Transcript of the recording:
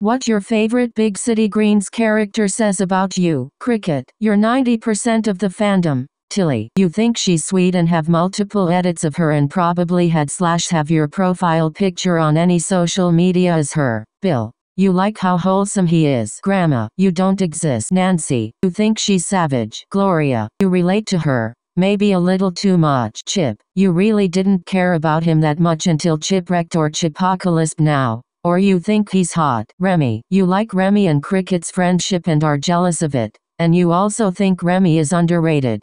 What your favorite Big City Greens character says about you, Cricket, you're 90% of the fandom. Tilly, you think she's sweet and have multiple edits of her and probably had slash have your profile picture on any social media as her. Bill, you like how wholesome he is. Grandma, you don't exist. Nancy, you think she's savage. Gloria, you relate to her. Maybe a little too much. Chip, you really didn't care about him that much until Chip wrecked or Chipocalypse now. Or you think he's hot, Remy. You like Remy and Cricket's friendship and are jealous of it. And you also think Remy is underrated.